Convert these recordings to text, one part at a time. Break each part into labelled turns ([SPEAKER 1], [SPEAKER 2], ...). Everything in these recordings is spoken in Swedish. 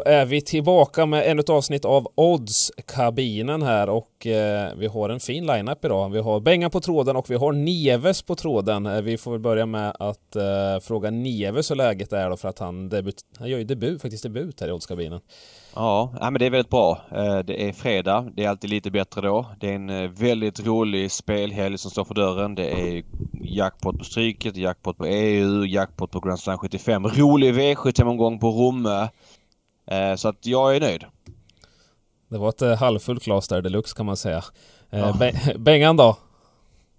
[SPEAKER 1] Då är vi tillbaka med ännu ett avsnitt av Odds-kabinen här och eh, vi har en fin lineup idag. Vi har Benga på tråden och vi har Nieves på tråden. Eh, vi får väl börja med att eh, fråga Nieves hur läget är då för att han, debut, han gör ju debut, faktiskt debut här i Odds-kabinen. Ja, men det är
[SPEAKER 2] väldigt bra. Eh, det är fredag. Det är alltid lite bättre då. Det är en eh, väldigt rolig spelhelg som står för dörren. Det är jackpot på Stryket, jackpot på EU, jackpot på Grand Slam
[SPEAKER 1] 75. Rolig V75-omgång på Romme. Eh, så att jag är nöjd. Det var ett eh, halvfullt glas där deluxe kan man säga. Eh, ja. Be Bengan då?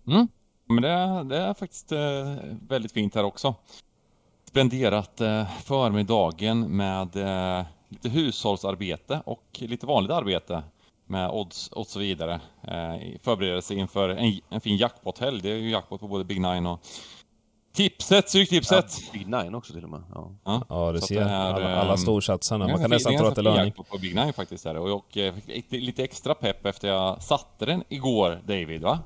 [SPEAKER 1] Mm. Men det är, det är faktiskt väldigt fint här också.
[SPEAKER 3] Spenderat förmiddagen med lite hushållsarbete och lite vanligt arbete med odds och så vidare. Eh, sig inför en, en fin jackpot-helg. Det är ju jackpot på både Big Nine och Tipset, stryktipset. Ja, Big Nine också till och med. Ja, ja, ja du ser. Här, alla, eh, alla storsatsarna. Man kan nästan tro att det är löning. på Big Nine faktiskt. Här. Och jag fick lite extra pepp efter jag satte den igår, David, va?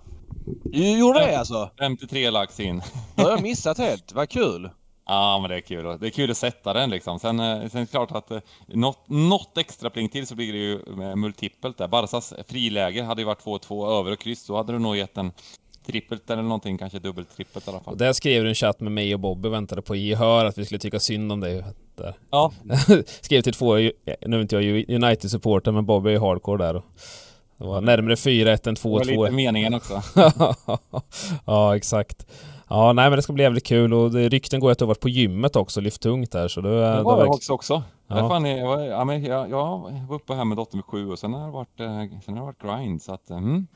[SPEAKER 3] Du gjorde det alltså? 53 lax in. Det har jag missat helt. Vad kul! Ja, men det är kul. Det är kul att sätta den liksom. Sen, eh, sen är det klart att eh, något, något extra pling till så blir det ju multipelt där. Barsas friläge hade ju varit 2-2 över och kryss. Då hade du nog gett en
[SPEAKER 1] trippelt eller någonting, kanske dubbelt trippelt i alla fall. Och där skrev du en chatt med mig och Bobby och väntade på gehör att vi skulle tycka synd om dig. Där. Ja. skrev till två, nu är inte jag United-supporter men Bobby är ju hardcore där. Och det var närmare 4-1 än 2-2. Det var lite meningen också. ja, exakt. Ja, nej men det ska bli jävligt kul och det, rykten går att du har varit på gymmet också och lyft tungt där så du... Det det var jag också. också. Ja. Jag,
[SPEAKER 3] fan, jag, var, ja, men jag, jag var uppe här med
[SPEAKER 1] dottern vid sju och sen har det varit, eh, sen har det varit grind så att... Eh, mm.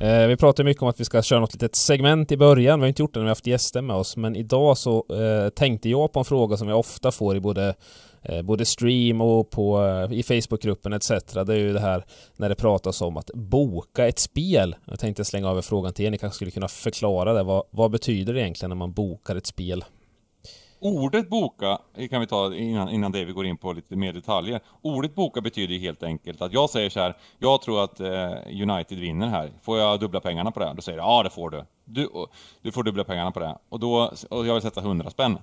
[SPEAKER 1] Eh, vi pratade mycket om att vi ska köra något litet segment i början. Vi har inte gjort det när vi har haft gäster med oss, men idag så eh, tänkte jag på en fråga som jag ofta får i både eh, både stream och på, eh, i Facebookgruppen etc. Det är ju det här när det pratas om att boka ett spel. Jag tänkte slänga över frågan till er, ni kanske skulle kunna förklara det. Vad, vad betyder det egentligen när man bokar ett spel?
[SPEAKER 3] ordet boka, kan vi ta innan, innan det vi går in på lite mer detaljer. Ordet boka betyder helt enkelt att jag säger så här, jag tror att eh, United vinner här. Får jag dubbla pengarna på det? Då säger du, ja det får du. du. Du får dubbla pengarna på det. Och, då, och jag vill sätta 100 spänn.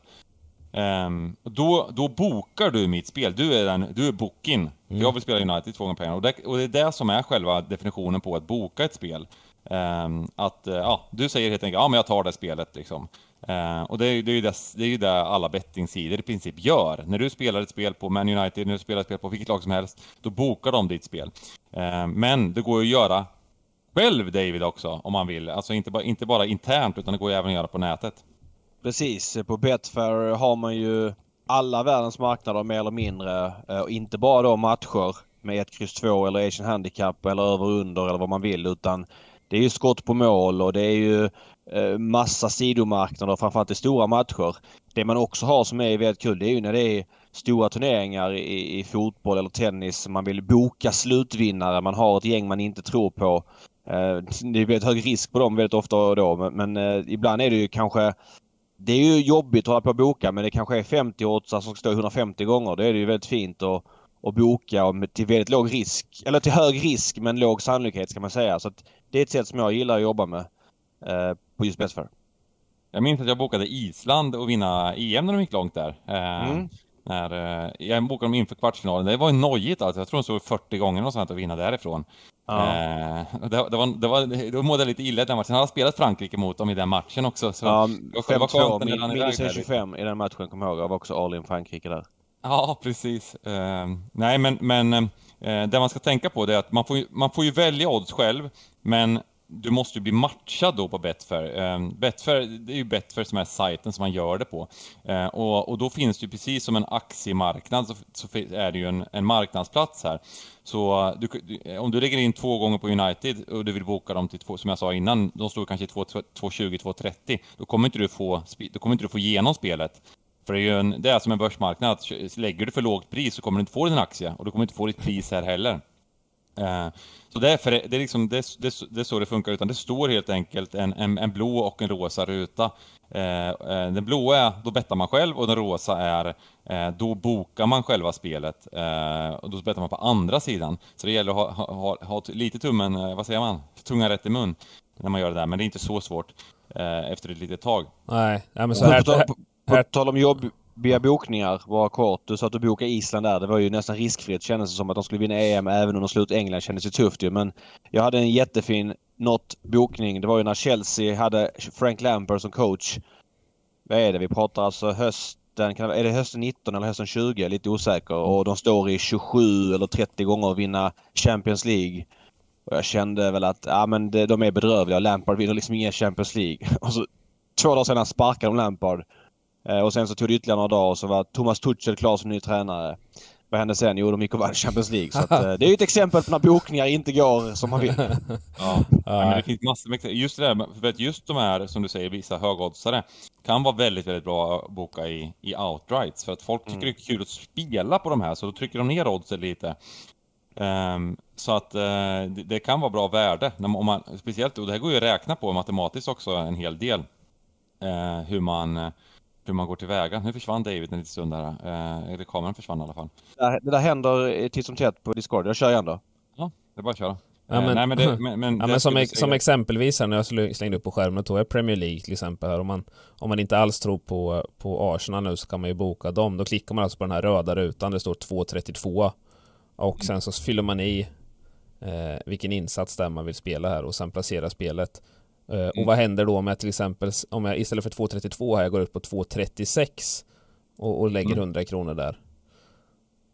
[SPEAKER 3] Um, då, då bokar du mitt spel. Du är, den, du är bookin. Mm. Jag vill spela United två gånger pengarna. Och det, och det är det som är själva definitionen på att boka ett spel. Um, att uh, ja, du säger helt enkelt ja, men jag tar det spelet liksom. Uh, och det är, det, är ju det, det är ju det alla bettingsidor i princip gör. När du spelar ett spel på Man United, när du spelar ett spel på vilket lag som helst, då bokar de ditt spel. Uh, men det går ju att göra själv David också, om man vill. Alltså inte, ba inte bara internt, utan det går ju även att göra på nätet.
[SPEAKER 2] Precis, på Betfair har man ju alla världens marknader mer eller mindre. Eh, och inte bara då matcher med 1, x 2 eller Asian Handicap eller över under eller vad man vill utan det är ju skott på mål och det är ju Eh, massa sidomarknader, framförallt i stora matcher. Det man också har som är väldigt kul det är ju när det är stora turneringar i, i fotboll eller tennis. Man vill boka slutvinnare, man har ett gäng man inte tror på. Eh, det är väldigt hög risk på dem väldigt ofta då men, eh, ibland är det ju kanske det är ju jobbigt att hålla på och boka men det kanske är 50 oddsar som ska stå 150 gånger. då är det ju väldigt fint att, att boka och till väldigt låg risk. Eller till hög risk men låg sannolikhet ska man säga. Så att det är ett sätt som jag gillar att jobba med på just bäst för. Jag minns
[SPEAKER 3] att jag bokade Island och vinna EM när de gick långt där. Eh, mm. när, eh, jag bokade dem inför kvartsfinalen. Det var ju nojigt alltså. Jag tror de stod 40 gånger och sånt att vinna därifrån. Ja. Eh, det, det, var, det var, då mådde jag lite illa i den matchen. Han hade spelat Frankrike mot dem i den matchen också. Så ja, minus
[SPEAKER 2] 25 e i den matchen, kommer jag ihåg. Jag var också all in Frankrike där. Ja, precis.
[SPEAKER 3] Ehm, nej, men, men eh, det man ska tänka på det är att man får, man får ju välja odds själv, men du måste ju bli matchad då på Betfair. Ehm, Betfair, det är ju Betfair som är sajten som man gör det på. Ehm, och, och då finns det ju precis som en aktiemarknad så, så är det ju en, en marknadsplats här. Så du, om du lägger in två gånger på United och du vill boka dem till, två, som jag sa innan, de står kanske 2,20-2,30, då kommer inte du få, då kommer inte du få igenom spelet. För det är ju en, det är som en börsmarknad, lägger du för lågt pris så kommer du inte få din aktie och du kommer inte få ditt pris här heller. Eh, så därför är det, liksom, det, det, det är så det funkar, utan det står helt enkelt en, en, en blå och en rosa ruta. Eh, eh, den blåa är då bettar man själv och den rosa är då bokar man själva spelet och då bettar man på andra sidan. Så det gäller att ha, ha, ha lite tummen, vad säger man, tungan rätt i mun när man gör det där, men det är inte så svårt efter ett litet tag.
[SPEAKER 1] Nej, ja, men så här,
[SPEAKER 2] på, tal om jobb, via bokningar, bara kort. Du sa att du bokade Island där. Det var ju nästan riskfritt kändes det som att de skulle vinna EM även om under slut England kändes ju tufft ju. Men jag hade en jättefin not bokning. Det var ju när Chelsea hade Frank Lampard som coach. Vad är det? Vi pratar alltså hösten, kan det, är det hösten 19 eller hösten 20? Lite osäker. Och de står i 27 eller 30 gånger att vinna Champions League. Och jag kände väl att ja, men de är bedrövliga. Lampard vinner liksom ingen Champions League. Och så, två dagar senare sparkar de Lampard. Eh, och sen så tog det ytterligare några dagar och så var Thomas Tuchel klar som ny tränare. Vad hände sen? Jo, de gick och vann Champions League. Så att, eh, det är ju ett exempel på när bokningar inte går som man vill.
[SPEAKER 3] ja, men det finns massor med Just det där, för att just de här, som du säger, vissa högoddsare kan vara väldigt, väldigt bra att boka i, i outrights. För att folk tycker mm. det är kul att spela på de här, så då trycker de ner oddsen lite. Um, så att uh, det, det, kan vara bra värde. När man, om man, speciellt, och det här går ju att räkna på matematiskt också en hel del. Uh, hur man hur man går tillväga. Nu försvann David en liten stund där. Eh, eller kameran försvann i alla fall.
[SPEAKER 1] Det där, händer titt som tätt på Discord. Jag kör igen då.
[SPEAKER 3] Ja, det är bara att köra. Ja, men, eh, Nej, men, det, men, ja, men som, som,
[SPEAKER 1] exempelvis här när jag slängde upp på skärmen tog jag Premier League till exempel här om man, om man inte alls tror på, på Arsenal nu så kan man ju boka dem. Då klickar man alltså på den här röda rutan, det står 2.32 och sen så fyller man i eh, vilken insats där man vill spela här och sen placerar spelet. Eh, mm. Och vad händer då om jag till exempel, om jag istället för 2,32 här, jag går upp på 2,36 och, och lägger mm. 100 kronor där?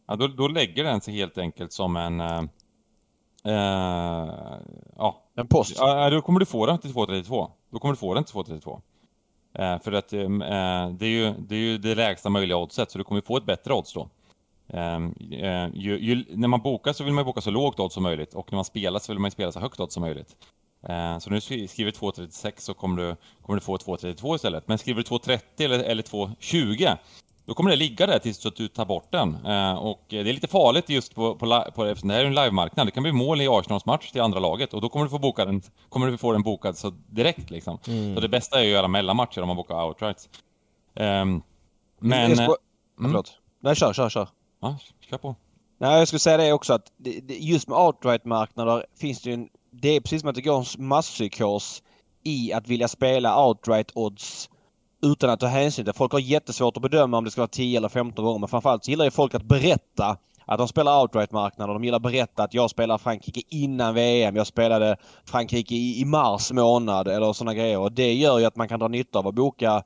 [SPEAKER 3] Ja, då, då lägger den sig helt enkelt som en... Äh, äh, ja. En post? Ja, då kommer du få den till 2,32. Då kommer du få den till 2,32. Äh, för att det är, ju, det, är ju, det lägsta möjliga oddset, så du kommer få ett bättre odds då. Ehm, ju, ju, när man bokar så vill man ju boka så lågt odds som möjligt och när man spelar så vill man ju spela så högt odds som möjligt. Eh, så nu skriver du 2.36 så kommer du, kommer du få 2.32 istället. Men skriver du 2.30 eller, eller 2.20 då kommer det ligga där tills att du tar bort den. Eh, och det är lite farligt just på, på, på eftersom det här är en livemarknad. Det kan bli mål i Arsenals match till andra laget och då kommer du få, boka den, kommer du få den bokad så direkt. Liksom. Mm. Så det bästa är att göra mellanmatcher om man bokar outrights. Ehm,
[SPEAKER 2] men... Eh, mm. Förlåt. Nej, kör, kör, kör. Ja, kör på. Nej, jag skulle säga det också att just med outright-marknader finns det ju en det är precis som att det går en masspsykos i att vilja spela outright odds utan att ta hänsyn till. Folk har jättesvårt att bedöma om det ska vara 10 eller 15 gånger men framförallt så gillar ju folk att berätta att de spelar outright marknad och De gillar att berätta att jag spelar Frankrike innan VM. Jag spelade Frankrike i, i mars månad eller sådana grejer. Och det gör ju att man kan dra nytta av att boka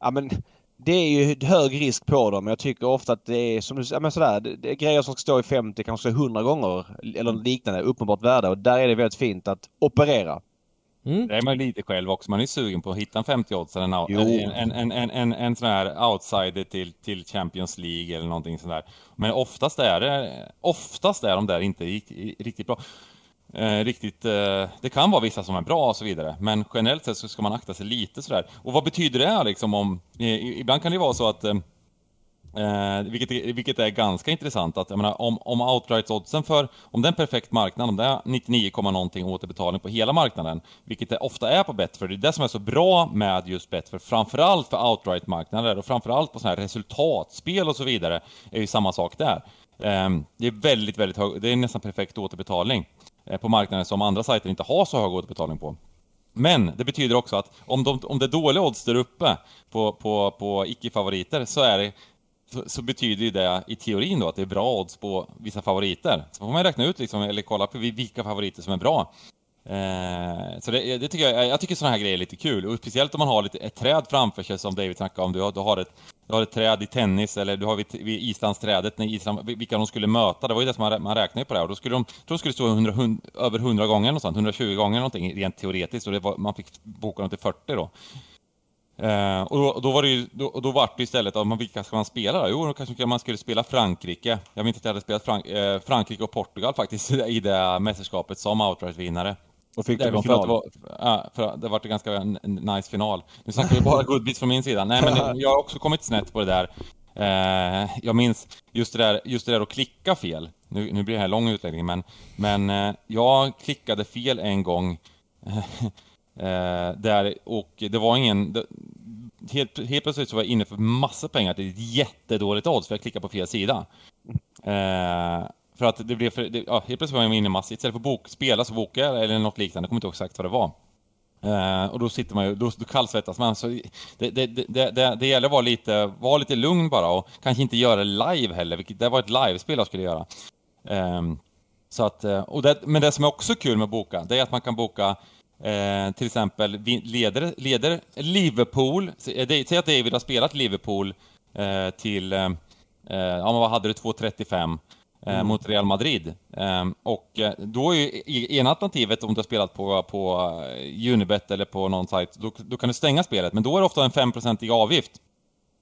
[SPEAKER 2] ja, men, det är ju hög risk på dem. Jag tycker ofta att det är som du säger, sådär, det är grejer som ska stå i 50, kanske 100 gånger eller mm. liknande, uppenbart värde. Och där är det väldigt fint att operera.
[SPEAKER 3] Mm. Det är man lite själv också. Man är sugen på att hitta en 50-oddsare, en, en, en, en, en, en, sån här outsider till, till Champions League eller någonting sånt där. Men oftast är det, oftast är de där inte riktigt bra eh, riktigt... Eh, det kan vara vissa som är bra och så vidare, men generellt sett så ska man akta sig lite sådär. Och vad betyder det liksom om... Eh, ibland kan det vara så att... Eh, eh vilket, är, vilket är ganska intressant att jag menar, om, om outright oddsen för, om det är en perfekt marknad, om det är 99, någonting återbetalning på hela marknaden, vilket det ofta är på Betfair, det är det som är så bra med just Betfair, framförallt för outright-marknader och framförallt på sådana här resultatspel och så vidare, är ju samma sak där. Ehm, det är väldigt, väldigt hög, det är nästan perfekt återbetalning. Eh, på marknaden som andra sajter inte har så hög återbetalning på. Men det betyder också att om, de, om det är dåliga odds där uppe på, på, på icke-favoriter så, så, så betyder det i teorin då att det är bra odds på vissa favoriter. Så får man räkna ut liksom, eller kolla på vilka favoriter som är bra. Eh, så det, det, tycker jag, jag tycker sådana här grejer är lite kul, och speciellt om man har lite, ett träd framför sig som David snackade om, du har, du har ett du har ett träd i tennis eller du har vid, vid islandsträdet, när Island, vilka de skulle möta. Det var ju det som man, man räknade på det och då skulle de, tror de skulle stå 100, 100, över 100 gånger någonstans, 120 gånger någonting rent teoretiskt och det var, man fick boka dem till 40 då. Eh, och då, då, var det ju, då, då var det istället, att man, vilka ska man spela då? Jo, då kanske man skulle spela Frankrike. Jag minns att jag hade spelat Frank, eh, Frankrike och Portugal faktiskt i det mästerskapet som outright-vinnare.
[SPEAKER 2] Och fick det typ var för att
[SPEAKER 3] det var, ja, för det var en ganska nice final. Nu snackar vi bara godbit från min sida. Nej, men jag har också kommit snett på det där. Eh, jag minns just det, där, just det där att klicka fel. Nu, nu blir det här lång utläggning, men, men eh, jag klickade fel en gång. Eh, där, och det var ingen... Det, helt, helt plötsligt så var jag inne för massa pengar till ett jättedåligt odds, för jag klickade på fel sida. Eh, för att det blev för, det, ja, helt plötsligt var jag inne i inne istället för bok, spela så bokar jag eller något liknande, jag kommer inte ihåg exakt vad det var. Uh, och då sitter man ju, då, då kallsvettas man. Så det, det, det, det, det gäller att vara lite, vara lite lugn bara och kanske inte göra det live heller, vilket det var ett livespel jag skulle göra. Um, så att, eh, och det, men det som är också kul med att boka, det är att man kan boka Eh, till exempel leder, leder Liverpool, eh, säg att David har spelat Liverpool eh, till, eh, ja men vad hade du, 2.35 Eh, mm. mot Real Madrid. Ehm, och eh, då är ju ena alternativet om du har spelat på, på eh, Unibet eller på någon sajt, då, då, kan du stänga spelet, men då är det ofta en 5% procentig avgift.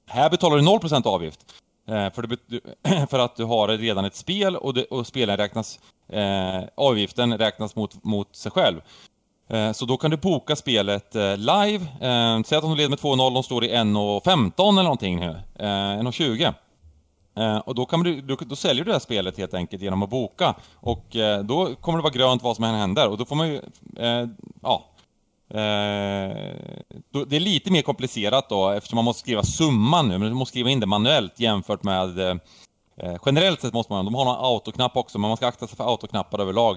[SPEAKER 3] Här betalar du 0% avgift. För, du, för, att du har redan ett spel och, det, och spelaren räknas, eh, avgiften räknas mot, mot sig själv. Eh, så då kan du boka spelet eh, live. Ehm, säg att de leder med 2-0, de står i 1.15 eller någonting nu. Eh, 1.20. Eh, och då, kan du, då, då, säljer du det här spelet helt enkelt genom att boka. Och eh, då kommer det vara grönt vad som än händer och då får man ju... Eh, ja. Eh, då, det är lite mer komplicerat då eftersom man måste skriva summan nu, men du måste skriva in det manuellt jämfört med... Eh, generellt sett måste man, de har någon autoknapp också, men man ska akta sig för autoknappar överlag.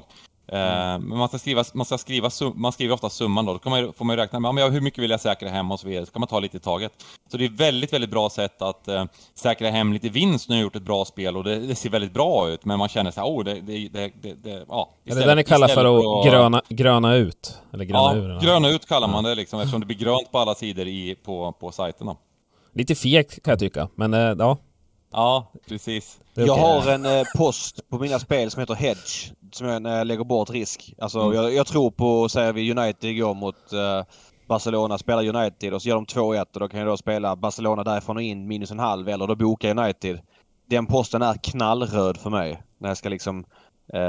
[SPEAKER 3] Eh, mm. Men man ska skriva, man ska skriva man skriver ofta summan då, då kan man, får man ju räkna med ja, hur mycket vill jag säkra hem och så vidare, så kan man ta lite i taget. Så det är ett väldigt, väldigt bra sätt att eh, säkra hem lite vinst. Nu har jag gjort ett bra spel och det, det, ser väldigt bra ut, men man känner så här, oh, det, det, det, det ja. Istället, är det den ni kallar för att gröna,
[SPEAKER 1] gröna ut? Eller gröna ja, ur? gröna
[SPEAKER 3] ut kallar man det liksom, eftersom det blir grönt på alla sidor i, på, på sajterna.
[SPEAKER 1] Lite fegt kan jag tycka, men eh, ja,
[SPEAKER 2] Ja, precis. Jag har en eh, post på mina spel som heter Hedge. Som jag, när jag lägger bort risk. Alltså mm. jag, jag, tror på, säger vi United igår mot eh, Barcelona spelar United och så gör de 2-1 och då kan jag då spela Barcelona därifrån och in minus en halv eller då bokar United. Den posten är knallröd för mig när jag ska liksom eh,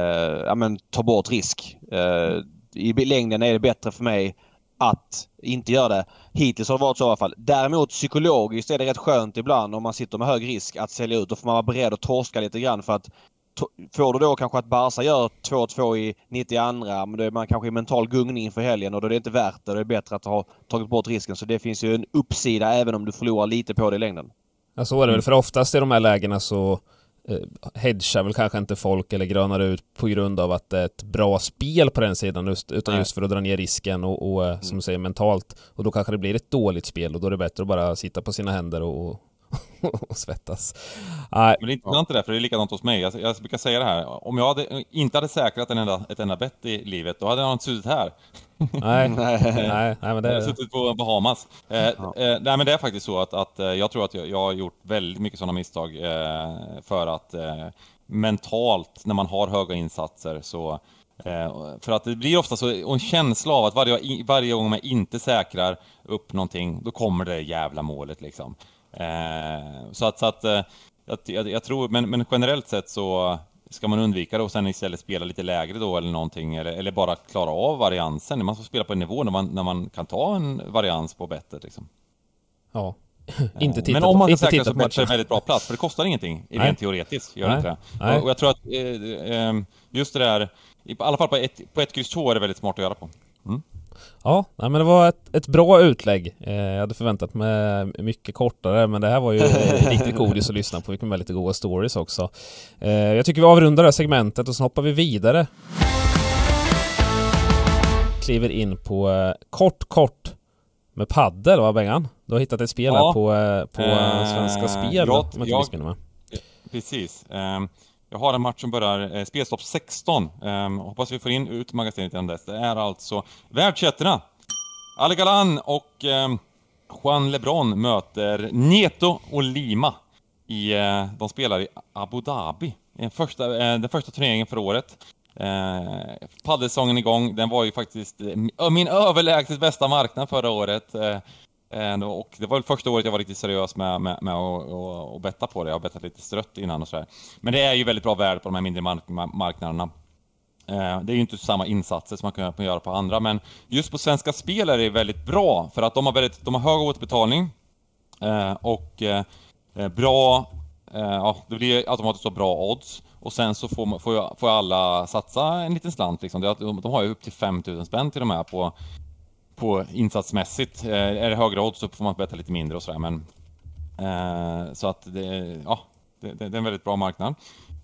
[SPEAKER 2] ja, men, ta bort risk. Eh, I längden är det bättre för mig att inte göra det. Hittills har det varit så i alla fall. Däremot psykologiskt är det rätt skönt ibland om man sitter med hög risk att sälja ut. Då får man vara beredd att torska lite grann för att Får du då kanske att Barca gör 2-2 i 92 men då är man kanske i mental gungning inför helgen och då är det inte värt det. Då är det bättre att ha tagit bort risken. Så det finns ju en uppsida även om du förlorar lite på det i längden. Ja, så är det väl. För
[SPEAKER 1] oftast i de här lägena så Eh, hedgar väl kanske inte folk eller grönar ut på grund av att det är ett bra spel på den sidan just, utan Nej. just för att dra ner risken och, och eh, som mm. du säger mentalt och då kanske det blir ett dåligt spel och då är det bättre att bara sitta på sina händer och, och svettas. Men det är
[SPEAKER 3] intressant det där, för det är likadant hos mig. Jag, jag brukar säga det här, om jag hade, inte hade säkrat en enda, ett enda bett i livet, då hade jag inte suttit här.
[SPEAKER 1] Nej, nej, nej, men det... Jag hade suttit
[SPEAKER 3] på Bahamas. Eh, ja. Eh, nej, men det är faktiskt så att, att eh, jag tror att jag, jag har gjort väldigt mycket sådana misstag eh, för att eh, mentalt, när man har höga insatser, så för att det blir ofta så, en känsla av att varje, varje gång man inte säkrar upp någonting, då kommer det jävla målet liksom. Eh, så att, så att eh, jag, jag, tror, men, men generellt sett så ska man undvika det och sen istället spela lite lägre då eller någonting eller, eller bara klara av variansen. Man får spela på en nivå när man, när man kan ta en varians på bettet liksom.
[SPEAKER 1] Ja, eh, inte titta Men om man ska säkra så matchen. en väldigt
[SPEAKER 3] bra plats, för det kostar ingenting rent teoretiskt. Gör Nej. Det. Och jag tror att just det där, i alla fall på ett, på ett kryss två är det väldigt smart att göra på.
[SPEAKER 1] Mm. Ja, nej, men det var ett, ett bra utlägg. Eh, jag hade förväntat mig mycket kortare, men det här var ju riktigt godis att lyssna på. Vi kom med lite goda stories också. Eh, jag tycker vi avrundar det här segmentet och så hoppar vi vidare. Kliver in på eh, kort, kort med paddel va Bengan? Du har hittat ett spel ja. här på, eh, på eh, Svenska Spel jag, om jag inte missminner mig.
[SPEAKER 3] Precis. Um jag har en match som börjar eh, spelstopp 16. Um, ehm, hoppas vi får in ut magasinet innan dess. Det är alltså världsettorna. Ali Galan och um, Juan Lebron möter Nieto och Lima. I, uh, de spelar i Abu Dhabi. Den första, uh, den första turneringen för året. Eh, paddelsäsongen igång, den var ju faktiskt eh, min överlägset bästa marknad förra året. Eh, Eh, och det var väl första året jag var riktigt seriös med, med, med att betta på det. Jag har bettat lite strött innan och sådär. Men det är ju väldigt bra värde på de här mindre mark marknaderna. Eh, det är ju inte samma insatser som man kan göra på andra, men just på Svenska Spel är det väldigt bra för att de har, väldigt, de har hög återbetalning eh, och bra... Ja, det blir automatiskt så bra odds och sen så får, får, får alla satsa en liten slant. Liksom. De har ju upp till 5000 spänn till och med på på insatsmässigt. Eh, är det högre odds så får man betta lite mindre och sådär. Men, eh, så att det, ja, det, det, är en väldigt bra marknad.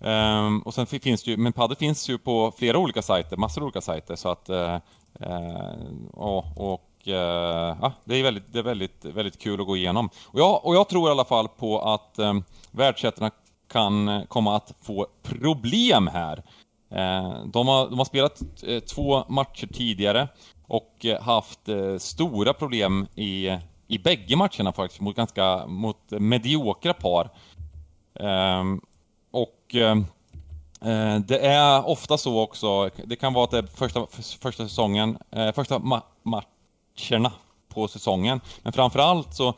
[SPEAKER 3] Ehm, och sen finns det ju, men padel finns ju på flera olika sajter, massor av olika sajter. Så att, eh, och, och ja, det är, väldigt, det är väldigt, väldigt kul att gå igenom. Och jag, och jag tror i alla fall på att eh, världsettorna kan komma att få problem här. De har, de har spelat två matcher tidigare och eh, haft eh, stora problem i, i bägge matcherna faktiskt mot ganska mot mediokra par. Ehm, och ehm, eh, det är ofta så också, det kan vara att det är första, första säsongen, första ma matcherna på säsongen. Men framförallt så,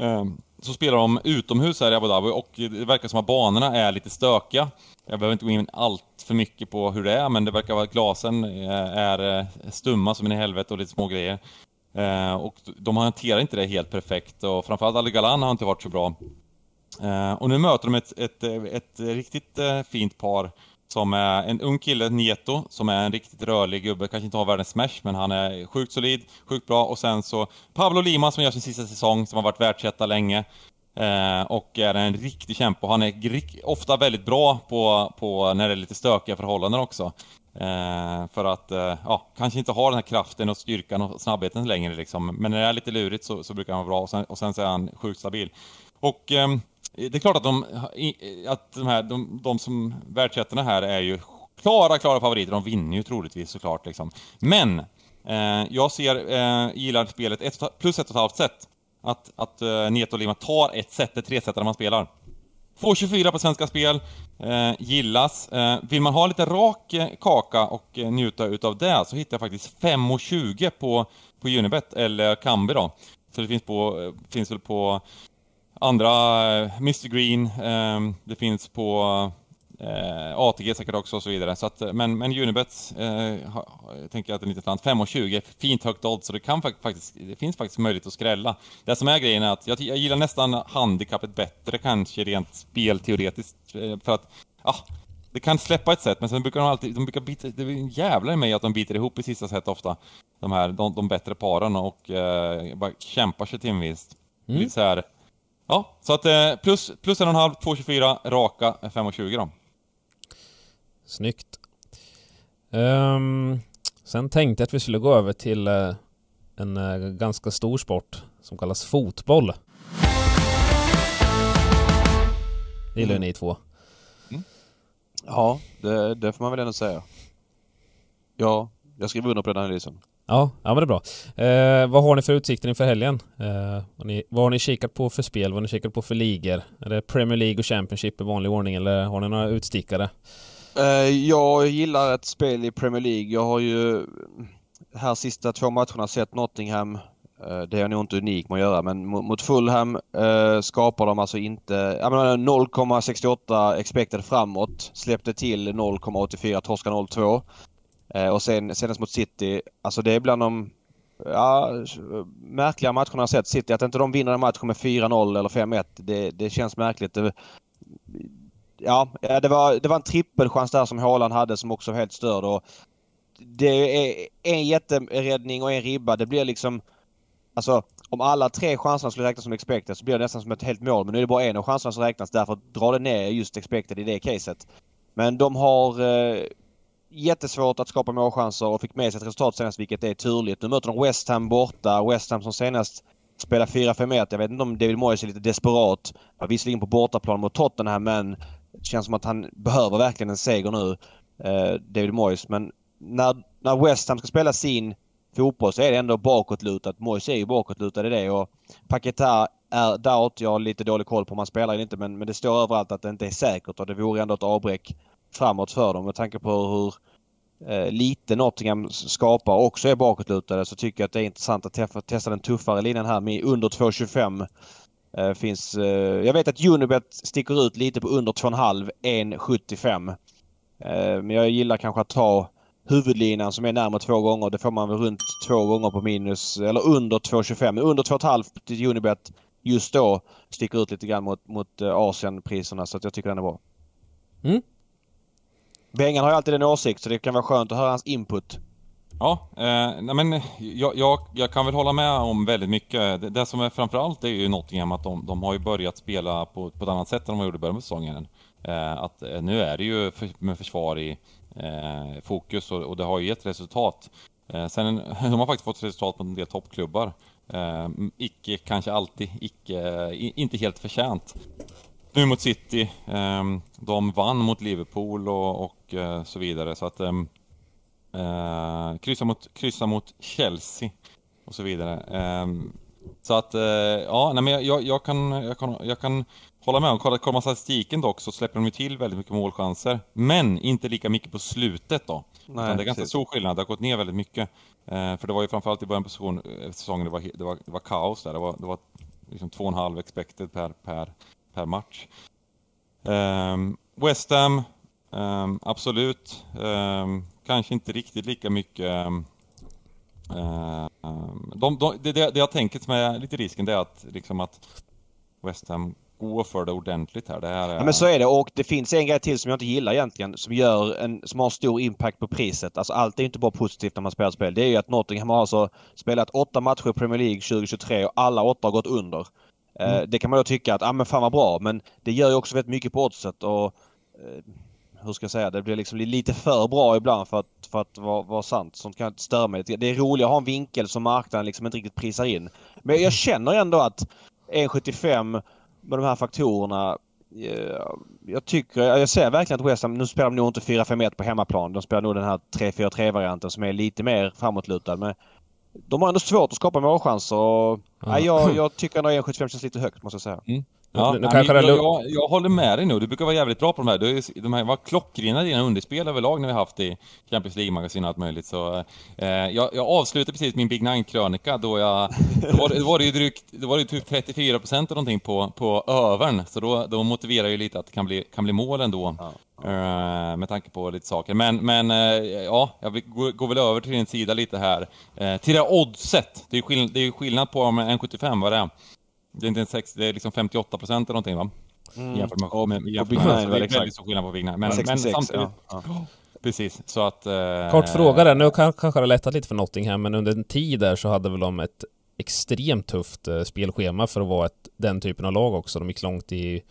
[SPEAKER 3] ehm, så spelar de utomhus här i Abu Dhabi och det verkar som att banorna är lite stökiga jag behöver inte gå in allt för mycket på hur det är, men det verkar vara att glasen är eh, stumma som en i helvete och lite små grejer. Eh, och de hanterar inte det helt perfekt och framförallt Ali Galan har inte varit så bra. Eh, och nu möter de ett, ett, ett riktigt fint par som är en ung kille, Nieto, som är en riktigt rörlig gubbe, kanske inte har världens smash, men han är sjukt solid, sjukt bra. Och sen så Pablo Lima som gör sin sista säsong, som har varit världsetta länge. Eh, och är en riktig kämpe. Han är ofta väldigt bra på, på när det är lite stökiga förhållanden också. Eh, för att, eh, ja, kanske inte har den här kraften och styrkan och snabbheten längre liksom. Men när det är lite lurigt så, så brukar han vara bra och sen, och sen så är han sjukt stabil. Och ehm, det är klart att de, att de, här, de, de som världsettorna här är ju klara, klara favoriter. De vinner ju troligtvis såklart liksom. Men eh, jag ser, eh, gillar spelet ett, plus ett och ett halvt set att, att uh, Neto Lima tar ett set, det ett tresetare man spelar. Får 24 på Svenska Spel, eh, gillas. Eh, vill man ha lite rak eh, kaka och eh, njuta utav det så hittar jag faktiskt 5,20 på, på Unibet eller Kambi då. Så det finns, på, finns väl på andra, Mr Green, eh, det finns på Eh, ATG säkert också och så vidare. Så att, eh, men, men Unibet eh, ha, tänker jag att är lite intressant. 5,20, fint högt odds så det, kan faktiskt, det finns faktiskt möjlighet att skrälla. Det som är grejen är att jag, jag gillar nästan handikappet bättre kanske rent spelteoretiskt. Eh, för att ah, det kan släppa ett sätt men sen brukar de alltid, de brukar bita, det är jävlar i mig att de biter ihop i sista set ofta. De här, de, de bättre paren och eh, bara kämpar sig till en vinst. Mm. Det är mm. så här, Ja, så att eh, plus, plus 1,5, 2,24, raka 5,20 då.
[SPEAKER 1] Snyggt. Um, sen tänkte jag att vi skulle gå över till uh, en uh, ganska stor sport som kallas fotboll. Det gillar mm. ni två. Mm.
[SPEAKER 2] Ja, det, det, får man väl ändå säga. Ja, jag skriver under på den analysen.
[SPEAKER 1] Ja, ja men det är bra. Eh, vad har ni för utsikter inför helgen? Eh, vad, ni, vad har ni kikat på för spel? Vad har ni kikat på för ligor? Är det Premier League och Championship i vanlig ordning eller har ni några utstickare?
[SPEAKER 2] Eh, jag gillar ett spel i Premier League. Jag har ju eh, här sista två matcherna sett Nottingham. Eh, det är jag nog inte unik med att göra men mot Fulham skapar de alltså inte... 0,68 expected framåt. Släppte till 0,84, torska 0,2. Och sen senast mot City. Alltså det är bland de ja, märkliga matcherna jag sett. City, att inte de vinner en match med 4-0 eller 5-1. Det, det känns märkligt. Det, ja, det var, det var en trippelchans där som Haaland hade som också var helt störd. Och det är en jätteräddning och en ribba. Det blir liksom... Alltså, om alla tre chanserna skulle räknas som expected så blir det nästan som ett helt mål. Men nu är det bara en av chanserna som räknas. Därför drar det ner just expected i det caset. Men de har eh, jättesvårt att skapa målchanser och fick med sig ett resultat senast vilket är turligt. Nu möter de West Ham borta. West Ham som senast spelade 4-5-1. Jag vet inte om David Moyes är lite desperat. Var visserligen på bortaplan mot Tottenham men det känns som att han behöver verkligen en seger nu, eh, David Moyes. Men när, när West Ham ska spela sin fotboll så är det ändå bakåtlutat. Moyes är ju bakåtlutad i det och Paketa är dout. Jag har lite dålig koll på om han spelar eller inte men, men det står överallt att det inte är säkert och det vore ändå ett avbräck framåt för dem med tanke på hur eh, lite Nottingham skapar också är bakåtlutade så tycker jag att det är intressant att testa, den tuffare linjen här med under 2,25 Eh, finns, eh, jag vet att Unibet sticker ut lite på under 2,5, 1,75. Eh, men jag gillar kanske att ta huvudlinan som är närmare två gånger. Det får man väl runt två gånger på minus eller under 2,25. under 2,5 till Unibet just då sticker ut lite grann mot, mot asien så att jag tycker den är bra. Mm. Bengan har ju alltid en åsikt så det kan vara skönt att höra hans input. Ja, eh,
[SPEAKER 3] men jag, jag, jag, kan väl hålla med om väldigt mycket. Det, det som är framförallt är ju Nottingham att de, de har ju börjat spela på, på ett annat sätt än de gjorde i början på säsongen. Eh, att eh, nu är det ju för, med försvar i eh, fokus och, och, det har ju gett resultat. Eh, sen, de har faktiskt fått resultat på en del toppklubbar. Eh, icke, kanske alltid, icke, inte helt förtjänt nu mot City. De vann mot Liverpool och, och, så vidare. Så att, Eh, kryssa, mot, kryssa mot Chelsea och så vidare. Eh, så att, eh, ja, nej, men jag, jag, kan, jag, kan, jag kan hålla med om, kolla, kolla statistiken dock så släpper de ju till väldigt mycket målchanser. Men inte lika mycket på slutet då. Nej, det är ganska stor skillnad, det har gått ner väldigt mycket. Eh, för det var ju framförallt i början på eh, säsongen det var, det var, det var kaos där. Det var, det var liksom 2,5 expected per, per, per match. Um, West Ham, um, absolut. Um, kanske inte riktigt lika mycket Uh, de, de, det, det, jag tänker som är lite risken det är att, liksom att West Ham går för det ordentligt här. Det här är... ja, men
[SPEAKER 2] så är det och det finns en grej till som jag inte gillar egentligen som, gör en, som har stor impact på priset. Alltså allt är inte bara positivt när man spelar spel. Det är ju att Nottingham har alltså spelat åtta matcher i Premier League 2023 och alla åtta har gått under. Eh, mm. det kan man då tycka att, ja ah, men fan vad bra, men det gör ju också väldigt mycket på oddset och hur ska jag säga, det blir liksom lite för bra ibland för att, för att vara, vara sant. Sånt kan störa mig lite. Det är roligt att ha en vinkel som marknaden liksom inte riktigt prisar in. Men jag känner ändå att 1,75 med de här faktorerna jag tycker, jag ser verkligen att West Ham, nu spelar de nog inte 4-5-1 på hemmaplan. De spelar nog den här 3-4-3-varianten som är lite mer framåtlutad. Men de har ändå svårt att skapa målchanser och... Mm. Nej, jag, jag tycker ändå 1,75 känns lite högt måste jag säga. Mm. Ja, nu, nu kanske jag, jag,
[SPEAKER 3] jag, håller med dig nu. Du brukar vara jävligt bra på de här. Du, de här var klockrena dina underspel överlag när vi haft i Champions League-magasin och allt möjligt. Så, eh, jag, jag avslutade precis min Big Nine-krönika då jag... Då var, då var det ju drygt, då var det typ 34 procent eller någonting på, på övern. Så då, då motiverar ju lite att det kan bli, kan bli mål ändå. Ja. Uh, med tanke på lite saker. Men, men uh, ja, jag går, väl över till din sida lite här. Uh, till det här oddset. Det är ju skill skillnad på om en 75 vad det är det är inte 60, det är liksom 58 procent eller någonting va? Mm. Jämfört med, med, med, jämfört med, med, med, med, med, skillnad på Vigna. Men, 66, men samtidigt... Ja. Precis, så att... Eh... Kort fråga
[SPEAKER 1] där, nu kanske det har lättat lite för Nottingham, men under en tid där så hade väl de ett extremt tufft eh, spelschema för att vara ett, den typen av lag också. De gick långt i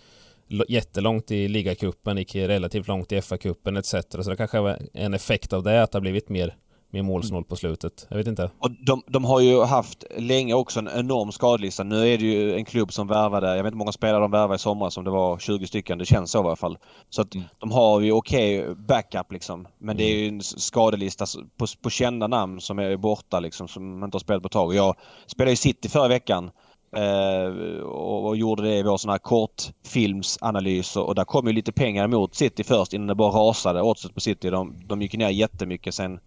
[SPEAKER 1] jättelångt i ligacupen, gick relativt långt i FA-cupen etc. Så det kanske var en effekt av det, att det har blivit mer med målsnål på slutet. Jag vet inte.
[SPEAKER 2] Och de, de, har ju haft länge också en enorm skadlista. Nu är det ju en klubb som värvade, jag vet inte hur många spelare de värvade i somras, om det var 20 stycken. Det känns så i alla fall. Så att mm. de har ju okej okay backup liksom. Men mm. det är ju mm. en skadelista på, på kända namn som är borta liksom, som inte har spelat på ett tag. Jag spelade ju City förra veckan eh, och, gjorde det i vår sån här kortfilmsanalys och där kom ju lite pengar emot City först innan det bara rasade. Oddset på City de, de gick ner jättemycket sen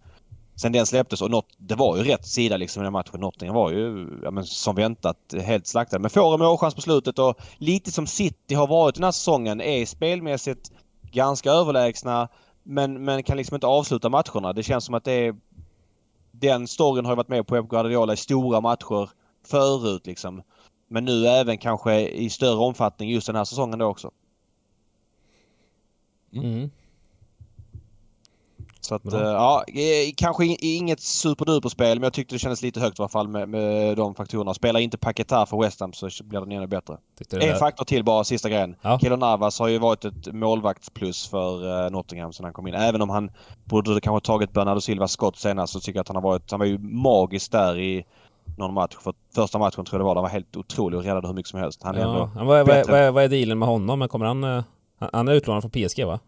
[SPEAKER 2] sen den släpptes och något, det var ju rätt sida liksom i den matchen. Nottingham var ju ja, men som väntat helt slaktad. Men får en målchans på slutet och lite som City har varit den här säsongen är spelmässigt ganska överlägsna men, men kan liksom inte avsluta matcherna. Det känns som att det är... Den storyn har ju varit med på Pep Guardiola i stora matcher förut liksom. Men nu även kanske i större omfattning just den här säsongen då också.
[SPEAKER 1] Mm. Så att, eh,
[SPEAKER 2] ja, eh, kanske inget super-duper-spel, men jag tyckte det kändes lite högt i alla fall med, med de faktorerna. Spelar inte Paketa för West Ham så blir den ännu bättre. En faktor till bara, sista grejen. Ja. Kelo Navas har ju varit ett målvaktsplus för eh, Nottingham sedan han kom in. Även om han borde kanske tagit Bernardo Silvas skott senast så tycker jag att han har varit, han var ju magisk där i någon match. För första matchen tror jag det var, han var helt otrolig och räddade hur mycket som helst. Han är ja. ändå vad, vad, vad,
[SPEAKER 1] vad, är dealen med honom? Kommer han, han är utlånad från PSG va?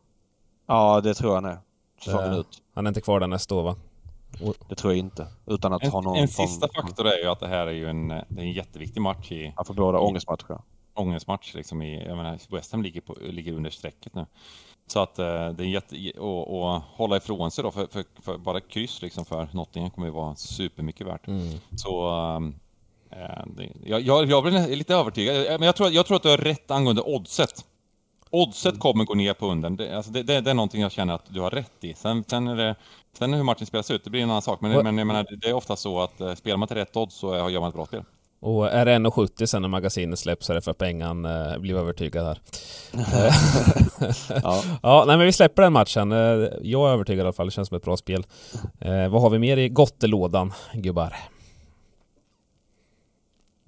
[SPEAKER 1] Ja, det tror jag han är försvann eh, ut. Han är inte kvar där nästa år va? Det tror jag inte.
[SPEAKER 2] Utan att en, ha någon en sista form...
[SPEAKER 3] faktor är ju att det här är ju en, eh, det är en jätteviktig match i... Ja, för båda ångestmatcher. Ångestmatch liksom i... Jag menar, West Ham ligger, på, ligger under strecket nu. Så att eh, det är jätte... Och, och hålla ifrån sig då, för, för, för bara kryss liksom för Nottingham kommer ju vara supermycket värt. Mm. Så... Ehm, eh, det, jag, jag, jag blir lite övertygad, men jag tror, jag tror att du har rätt angående oddset. Oddset mm. kommer gå ner på hunden. Det, alltså det, det, det, är någonting jag känner att du har rätt i. Sen, sen, är det, sen hur matchen spelas ut, det blir en annan sak. Men, men jag menar, det är ofta så att eh, spelar man till rätt odds så gör man ett bra spel.
[SPEAKER 1] Och är det 1,70 sen när magasinet släpps så är det för att pengan eh, blir övertygad här. ja. ja, nej men vi släpper den matchen. Eh, jag är övertygad i alla fall, det känns som ett bra spel. Eh, vad har vi mer i gottelådan, gubbar?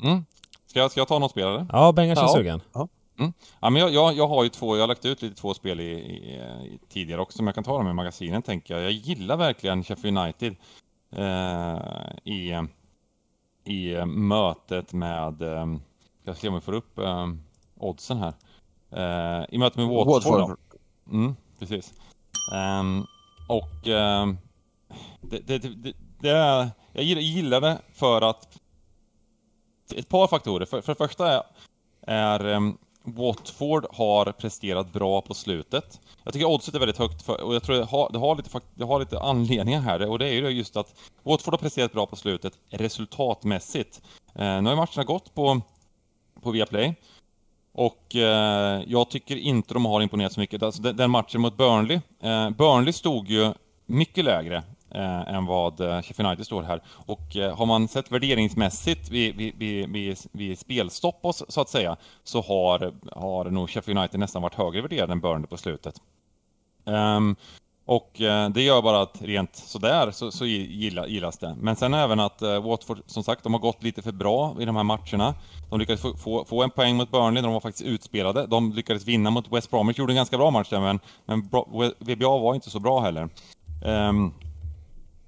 [SPEAKER 1] Mm.
[SPEAKER 3] Ska, jag, ska jag ta någon spelare? Ja, Bengan känns ja. sugen. Ja. Mm. Ja, men jag, jag, jag, har ju två, jag har lagt ut lite två spel i, i, i tidigare också, men jag kan ta dem i magasinen tänker jag. Jag gillar verkligen Sheffield United eh, i, i eh, mötet med, eh, jag ska se om jag får upp eh, oddsen här, eh, i mötet med Watford. Mm, precis. Ehm, och ehm, det, det, det, det, jag gillar det för att ett par faktorer. För, för det första är, är ehm, Watford har presterat bra på slutet. Jag tycker oddset är väldigt högt för, och jag tror det har, det har, lite, det har lite anledningar här och det är ju just att Watford har presterat bra på slutet resultatmässigt. Eh, nu har ju matcherna gått på, på Viaplay och eh, jag tycker inte de har imponerat så mycket. Alltså den, den matchen mot Burnley, eh, Burnley stod ju mycket lägre eh, än vad eh, Sheffield United står här. Och eh, har man sett värderingsmässigt vid, vid, vid, vid spelstopp oss så att säga, så har, har nog Sheffield United nästan varit högre värderade än Burnley på slutet. Um, och eh, det gör bara att rent sådär så, så gillar, gillas det. Men sen även att eh, Watford, som sagt, de har gått lite för bra i de här matcherna. De lyckades få, få, få en poäng mot Burnley när de var faktiskt utspelade. De lyckades vinna mot West Bromwich, gjorde en ganska bra match där, men, men VBA var inte så bra heller. Um,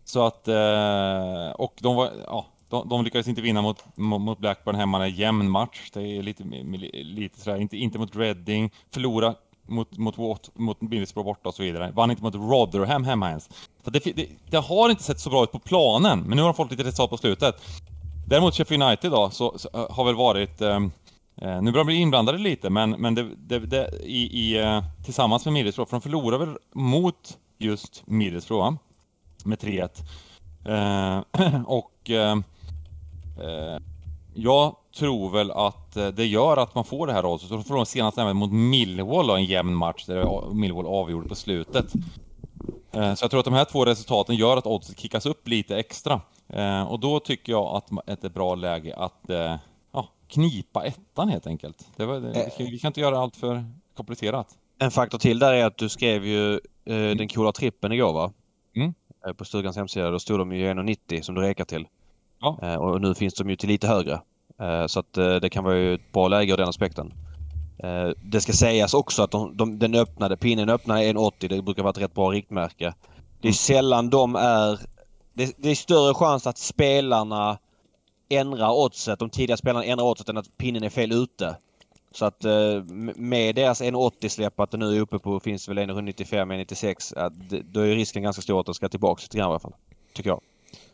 [SPEAKER 3] så att, eh, och de var, ja, de, de lyckades inte vinna mot, mot Blackburn hemma, en jämn match. Det är lite, lite sådär, inte, inte mot Reading, förlora mot, mot, Watt, mot Middlesbrough borta och så vidare. Vann inte mot Rotherham hemma ens. Så det, det, det, har inte sett så bra ut på planen, men nu har de fått lite resultat på slutet. Däremot Sheffield United då, så, så eh, har väl varit... Eh, eh, nu börjar de bli inblandade lite, men, men det, det i, i, tillsammans med Middlesbrough, för de förlorade väl mot just Middlesbrough, med 3-1. Eh, och eh, eh, jag tror väl att det gör att man får det här oddset. Och från senast även mot Millwall en jämn match där Millwall avgjorde på slutet. Så jag tror att de här två resultaten gör att oddset kickas upp lite extra. Och då tycker jag att det är ett bra läge att ja, knipa ettan helt enkelt. Det var, vi, vi kan inte göra allt för komplicerat.
[SPEAKER 2] En faktor till där är att du skrev ju eh, mm. den coola trippen igår va? Mm. Eh, på stugans hemsida, då stod de ju 1,90 som du rekar till. Ja. Eh, och nu finns de ju till lite högre. Eh, så att det kan vara ju ett bra läge ur den aspekten. det ska sägas också att de, de, den öppnade, pinnen öppnade 1,80. Det brukar vara ett rätt bra riktmärke. Det är mm. sällan de är... Det, det är större chans att spelarna ändrar oddset, de tidiga spelarna ändrar oddset än att pinnen är fel ute. Så att eh, med deras 1,80 släpp att det nu är uppe på, finns väl 1,95, 1,96. Då är risken ganska stor att de ska tillbaka lite grann i alla fall. Tycker jag.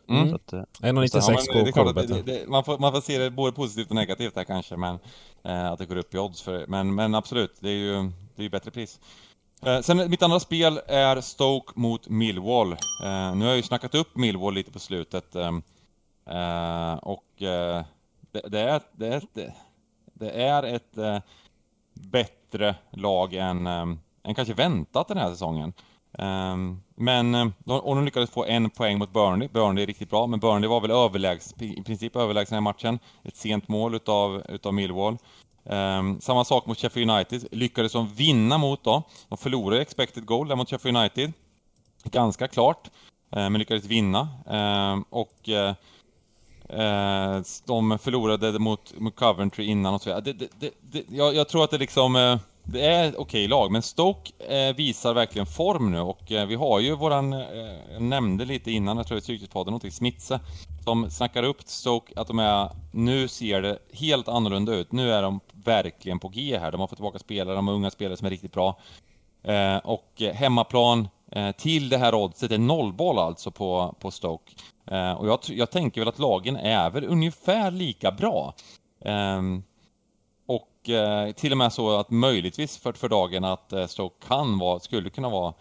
[SPEAKER 2] Mm. 1,96
[SPEAKER 1] på Corbett.
[SPEAKER 3] Man, får, se det både positivt och negativt här kanske, men eh, att det går upp i odds. För, men, men absolut, det är ju det är bättre pris. Eh, sen mitt andra spel är Stoke mot Millwall. Eh, nu har jag ju snackat upp Millwall lite på slutet. Eh, eh, och det, det, är... Det, det, det är ett eh, bättre lag än, eh, än kanske väntat den här säsongen. Ehm, men, eh, och de lyckades få en poäng mot Burnley. Burnley är riktigt bra, men Burnley var väl överlägs, i princip överlägsna i matchen. Ett sent mål utav, utav Millwall. Um, samma sak mot Sheffield United, lyckades de vinna mot då. De förlorade expected goal där mot Sheffield United. Ganska klart, uh, men lyckades vinna. Uh, och uh, Eh, de förlorade mot, mot Coventry innan och så vidare. Det, det, det, jag, jag, tror att det liksom... Eh, det är ett okej lag, men Stoke eh, visar verkligen form nu och eh, vi har ju våran, eh, jag nämnde lite innan, jag tror vi i Psykispodden, någonting, Smitse, som snackar upp Stoke att de är, nu ser det helt annorlunda ut. Nu är de verkligen på G här. De har fått tillbaka spelare, de har unga spelare som är riktigt bra. Eh, och eh, hemmaplan, Eh, till det här oddset, en nollboll alltså på, på Stoke. Eh, och jag, jag tänker väl att lagen är väl ungefär lika bra. Ehm, och eh, till och med så att möjligtvis för, för dagen att Stoke kan vara, skulle kunna vara ah,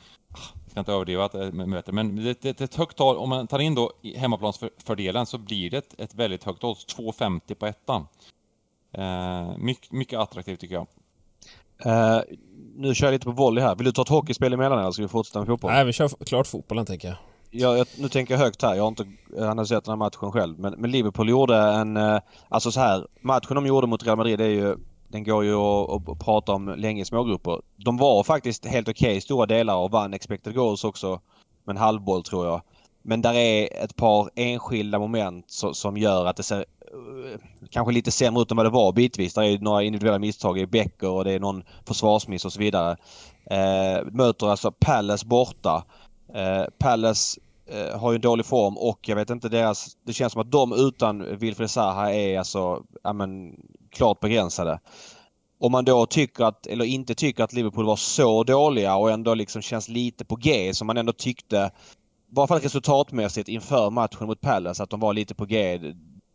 [SPEAKER 3] jag ska inte överdriva att möte, men det, det, ett högt tal. Om man tar in då hemmaplansfördelen så blir det ett, ett väldigt högt odds, 2,50 på ettan. Eh, mycket, mycket
[SPEAKER 2] attraktivt tycker jag. Uh, nu kör jag lite på volley här. Vill du ta ett hockeyspel emellan eller ska vi fortsätta med fotboll? Nej,
[SPEAKER 1] vi kör klart fotbollen tänker jag.
[SPEAKER 2] Ja, jag, nu tänker jag högt här. Jag har inte analyserat den här matchen själv. Men, men Liverpool gjorde en... Eh, alltså så här. Matchen de gjorde mot Real Madrid är ju... Den går ju att, att prata om länge i smågrupper. De var faktiskt helt okej okay i stora delar och vann expected goals också. med en halvboll tror jag. Men där är ett par enskilda moment så, som gör att det ser eh, kanske lite sämre ut än vad det var bitvis. Där är några individuella misstag i Becker och det är någon försvarsmiss och så vidare. Uh, möter alltså Palace borta. Uh, Palace har ju en dålig form och jag vet inte deras... Det känns som att de utan Wilfred Zaha är alltså, ja men, klart begränsade. Om man då tycker att, eller inte tycker att Liverpool var så dåliga och ändå liksom känns lite på G som man ändå tyckte var fall resultatmässigt inför matchen mot Palace att de var lite på G.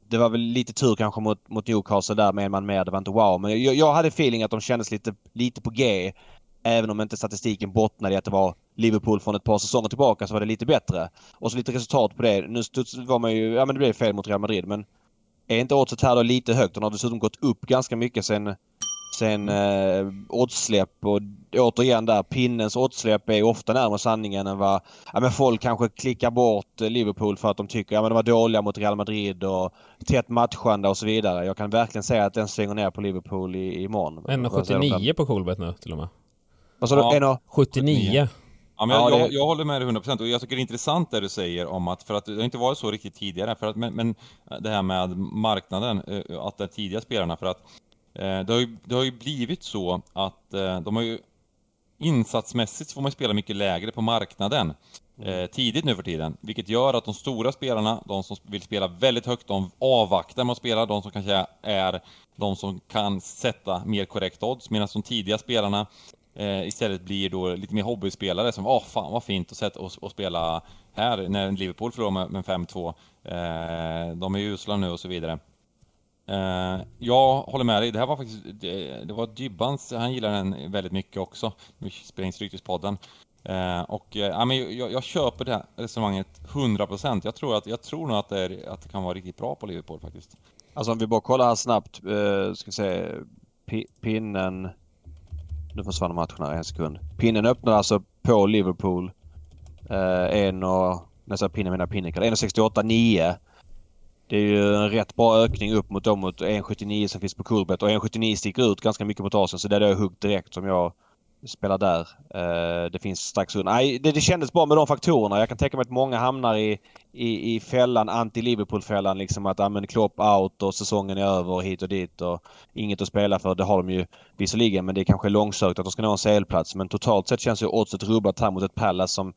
[SPEAKER 2] Det var väl lite tur kanske mot, mot Newcastle där med en man mer. Det var inte wow. Men jag, jag hade feeling att de kändes lite, lite på G. Även om inte statistiken bottnade i att det var Liverpool från ett par säsonger tillbaka så var det lite bättre. Och så lite resultat på det. Nu var man ju, ja men det blev fel mot Real Madrid men är inte oddset här då lite högt? De har dessutom gått upp ganska mycket sen Sen eh, oddsläpp och återigen där, pinnens oddsläpp är ofta närmare sanningen än vad... Ja, men folk kanske klickar bort eh, Liverpool för att de tycker att ja, men de var dåliga mot Real Madrid och tätt matchande och så vidare. Jag kan verkligen säga att den svänger ner på Liverpool i,
[SPEAKER 1] imorgon. 1,79 på Colbert nu till och med. Vad sa du? 1,79. Ja, men jag, jag,
[SPEAKER 3] jag, håller med dig 100% och jag tycker det är intressant det du säger om att, för att det har inte varit så riktigt tidigare, för att, men, men det här med marknaden, eh, att de tidiga spelarna, för att Eh, det, har ju, det har ju blivit så att eh, de har ju insatsmässigt får man spela mycket lägre på marknaden mm. eh, tidigt nu för tiden. Vilket gör att de stora spelarna, de som vill spela väldigt högt, de avvaktar med att spela. De som kanske är de som kan sätta mer korrekta odds. Medan de tidiga spelarna eh, istället blir då lite mer hobbyspelare som åh fan vad fint att sätta och, spela här när Liverpool förlorar med, 5-2. de är usla nu och så vidare. Uh, jag håller med dig. Det här var faktiskt, det, det var Dybbans, han gillar den väldigt mycket också. Vi spelar in Stryktipspodden. Uh, och uh, ja, men jag, jag, köper det här resonemanget 100%. Jag tror, att, jag tror nog att det, är, att
[SPEAKER 2] det kan vara riktigt bra på Liverpool faktiskt. Alltså om vi bara kollar här snabbt, uh, ska se, pinnen... Nu försvann matchen här en sekund. Pinnen öppnar alltså på Liverpool. Uh, en och... Nästan pinnen menar jag pinnen. 1.68,9. Det är ju en rätt bra ökning upp mot dem mot 1,79 som finns på kurbet och 1,79 sticker ut ganska mycket mot Asien så det är jag huggt direkt som jag spelar där. Eh, det finns strax under. Nej, det, det kändes bra med de faktorerna. Jag kan tänka mig att många hamnar i, i, i fällan, anti-Liverpool-fällan liksom att amen, Klopp out och säsongen är över hit och dit och inget att spela för. Det har de ju visserligen men det är kanske långsökt att de ska nå en CL-plats men totalt sett känns ju oddset rubbat här mot ett Palace som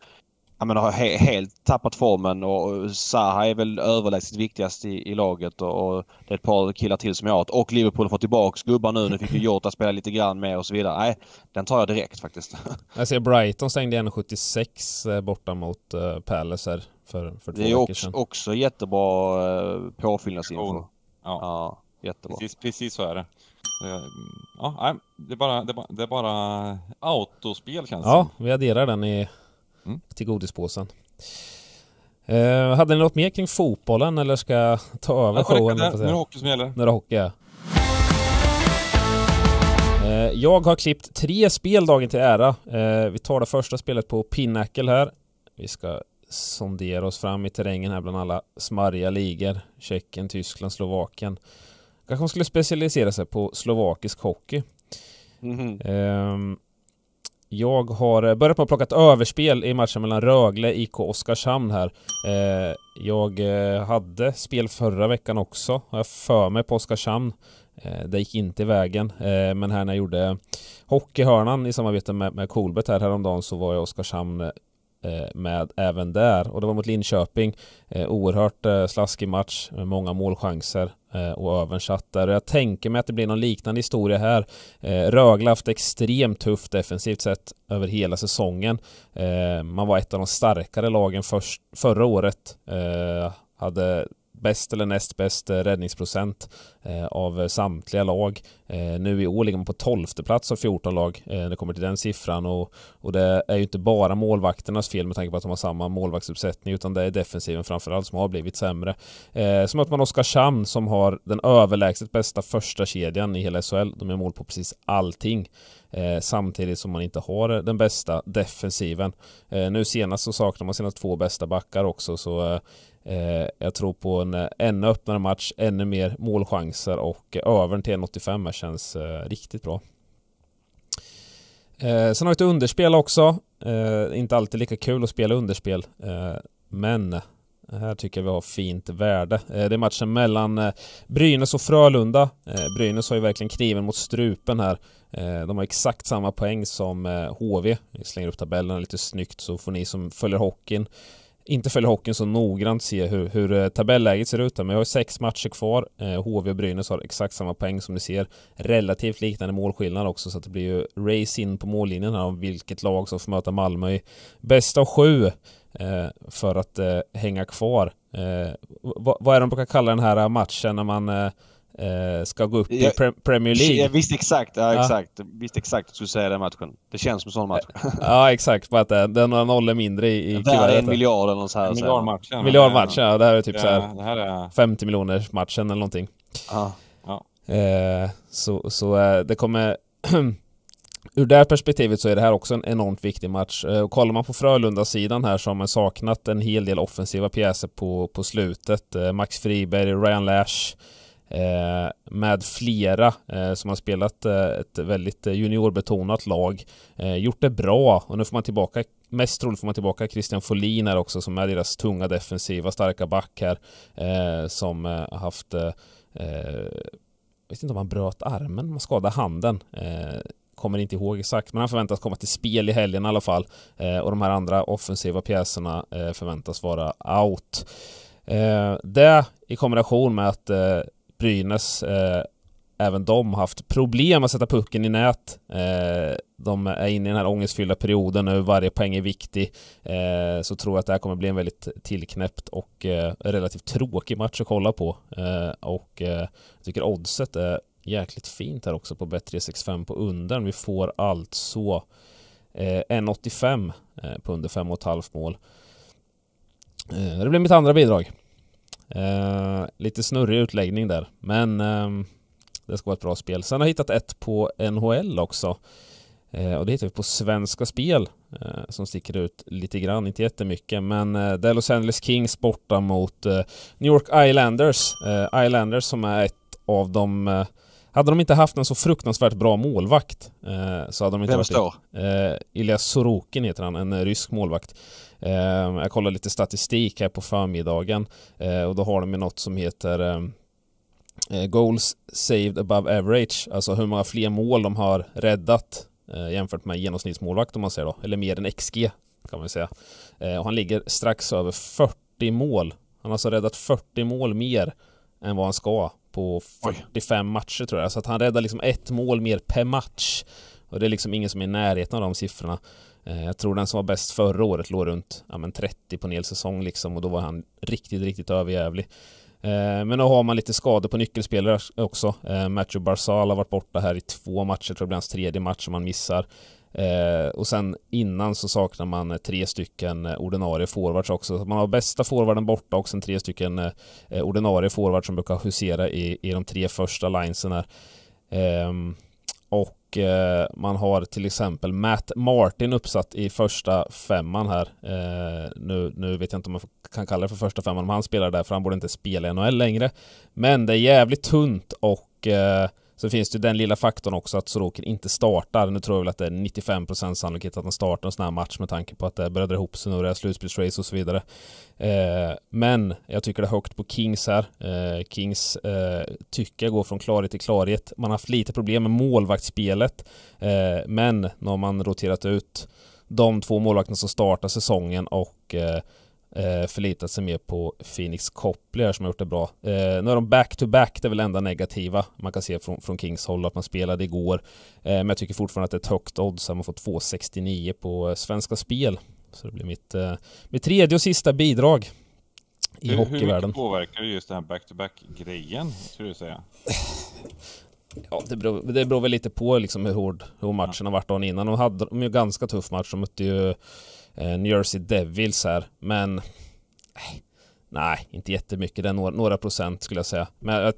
[SPEAKER 2] Ja men har he helt tappat formen och Zaha är väl överlägset viktigast i, i laget och, och, det är ett par killar till som jag har Och Liverpool har fått tillbaks gubbar nu. Nu fick ju Jota spela lite grann mer och så vidare. Nej, den tar jag direkt faktiskt.
[SPEAKER 1] Jag ser Brighton stängde 1,76 eh, borta mot uh, Palace här för, för två Det är också, sedan.
[SPEAKER 2] också jättebra
[SPEAKER 3] uh, påfyllnadsinfo. Ja.
[SPEAKER 1] ja, jättebra.
[SPEAKER 3] Precis, precis så är det. Ja, det är bara, det är bara, det är bara autospel känns det Ja,
[SPEAKER 1] vi adderar den i mm. till godispåsen. Eh, hade ni något mer kring fotbollen eller ska jag ta över ja, showen? Nu är det hockey som gäller. Nu är det hockey, ja. eh, Jag har klippt tre spel dagen till ära. Eh, vi tar det första spelet på Pinnacle här. Vi ska sondera oss fram i terrängen här bland alla smarriga ligor. Tjeckien, Tyskland, Slovakien. Kanske man skulle specialisera sig på slovakisk hockey. Mm -hmm. Jag har eh, börjat med att plocka ett överspel i matchen mellan Rögle, IK Oskarshamn här. Eh, jag eh, hade spel förra veckan också, har jag för mig, på Oskarshamn. Eh, det gick inte i vägen, eh, men här när jag gjorde hockeyhörnan i samarbete med, med Kolbet här häromdagen så var jag Oskarshamn eh, Eh, med även där och det var mot Linköping. Eh, oerhört eh, slaskig match, med många målchanser och översatt där. Och jag tänker mig att det blir någon liknande historia här. Rögle har haft extremt tufft defensivt sett över hela säsongen. Man var ett av de starkare lagen först, förra året. Hade bäst eller näst bäst eh, räddningsprocent eh, av samtliga lag. Eh, nu i år ligger man på tolfte plats av 14 lag när det kommer till den siffran och, och det är ju inte bara målvakternas fel med tanke på att de har samma målvaktsuppsättning utan det är defensiven framförallt som har blivit sämre. Som att man Oskarshamn som har den överlägset bästa första kedjan i hela SHL. De gör mål på precis allting. samtidigt som man inte har den bästa defensiven. nu senast så saknar man sina två bästa backar också så Eh, jag tror på en ännu öppnare match, ännu mer målchanser och eh, övern till 1,85 här känns eh, riktigt bra. sen har vi ett underspel också. inte alltid lika kul att spela underspel, men här tycker jag vi har fint värde. Det är matchen mellan Brynäs och Frölunda. Brynäs har ju verkligen kniven mot strupen här. De har exakt samma poäng som HV. Vi slänger upp tabellen lite snyggt så får ni som följer hockeyn inte följer hockeyn så noggrant se hur, hur eh, tabelläget ser ut. Här. Men vi har sex matcher kvar. HV eh, och Brynäs har exakt samma poäng som ni ser. Relativt liknande målskillnad också, så att det blir ju race in på mållinjen här om vilket lag som får möta Malmö i bästa av sju eh, för att hänga kvar. vad, är det de brukar kalla den här matchen när man Eh, ska gå upp jag, i pre Premier League. Jag visste exakt, ja, ja. exakt. Jag visste exakt att du skulle säga den matchen. Det känns som en sån match. Eh, ja, exakt. Bara att eh, det är några nollor mindre i, i Det här är en miljard eller något så här. En miljardmatch. Ja. Det här är typ ja, så här, är... 50 miljoner matchen eller någonting. Ja. Eh, så så eh, det kommer... Ur det här perspektivet så är det här också en enormt viktig match. Eh, kollar man på Frölunda-sidan här så har man saknat en hel del offensiva pjäser på, på slutet. Max Friberg, Ryan Lash, Eh, med flera eh, som har spelat eh, ett väldigt juniorbetonat lag, gjort det bra och nu får man tillbaka Mest troligt får man tillbaka Christian Folin här också som är deras tunga defensiva starka back här som har haft jag vet inte om han bröt armen, man skadade handen kommer inte ihåg exakt, men han förväntas komma till spel i helgen i alla fall. och de här andra offensiva pjäserna förväntas vara out. det i kombination med att Brynäs eh, även de haft problem att sätta pucken i nät. Eh, de är inne i den här ångestfyllda perioden nu, varje poäng är viktig. Eh, så tror jag att det här kommer bli en väldigt tillknäppt och relativt tråkig match att kolla på. och jag tycker oddset är jäkligt fint här också på bet365 på undern. Vi får alltså 1,85 på under 5,5 mål. det blir mitt andra bidrag. Eh, lite snurrig utläggning där, men eh, det ska vara ett bra spel. Sen har jag hittat ett på NHL också. Eh, och det hittar vi på Svenska Spel eh, som sticker ut lite grann, inte jättemycket, men eh, det är Los Angeles Kings borta mot New York Islanders. Islanders som är ett av de hade de inte haft en så fruktansvärt bra målvakt eh, så hade de inte Vem står? Eh, Ilja Sorokin heter han, en eh, rysk målvakt. Eh, jag kollade lite statistik här på förmiddagen eh, och då har de något som heter eh, eh, Goals saved above average, alltså hur många fler mål de har räddat jämfört med genomsnittsmålvakt om man säger då, eller mer än XG kan man säga. och han ligger strax över 40 mål. Han har alltså räddat 40 mål mer än vad han ska på 45 Oj. matcher tror jag. Så att han räddar liksom ett mål mer per match. Och det är liksom ingen som är i närheten av de siffrorna. Eh, jag tror den som var bäst förra året låg runt ja, men 30 på en hel säsong liksom och då var han riktigt, riktigt överjävlig. Eh, men då har man lite skador på nyckelspelare också. Eh, Matthew Barzal har varit borta här i två matcher, tror jag blir hans tredje match som han missar. Eh, och sen innan så saknar man eh, tre stycken eh, ordinarie forwards också. Så man har bästa forwarden borta och sen tre stycken eh, eh ordinarie forwards som brukar husera i, i de tre första linesen ehm, här. Eh, och man har till exempel Matt Martin uppsatt i första femman här. nu, nu vet jag inte om man kan kalla det för första femman om han spelar där, för han borde inte spela i NHL längre. Men det är jävligt tunt och och eh, Sen finns det ju den lilla faktorn också att Sorokin inte startar. Nu tror jag väl att det är 95% sannolikhet att han startar en sån här match med tanke på att det börjar dra ihop sig nu, och det är slutspelsrace och så vidare. Eh, men jag tycker det är högt på Kings här. Eh, Kings eh, tycker jag går från klarhet till klarhet. Man har haft lite problem med målvaktsspelet, eh, men nu har man roterat ut de två målvakterna som startar säsongen och eh, eh, förlitat sig mer på Phoenix Copley som har gjort det bra. Eh, nu är de back-to-back, -back, det är väl enda negativa man kan se från, från Kings håll att man spelade igår. Eh, men jag tycker fortfarande att det är ett högt odds, man får 2,69 på eh, Svenska Spel. Så det blir mitt, eh, mitt tredje och sista bidrag i hur, hockeyvärlden. Hur mycket
[SPEAKER 3] påverkar det just den här back-to-back-grejen, skulle du säga?
[SPEAKER 1] Ja, det beror, det beror väl lite på liksom hur hård hur matchen har varit dagen innan. De hade de ju ganska tuff match. De mötte ju Eh, New Jersey Devils här, men nej, inte jättemycket. Det är några, några procent skulle jag säga. Men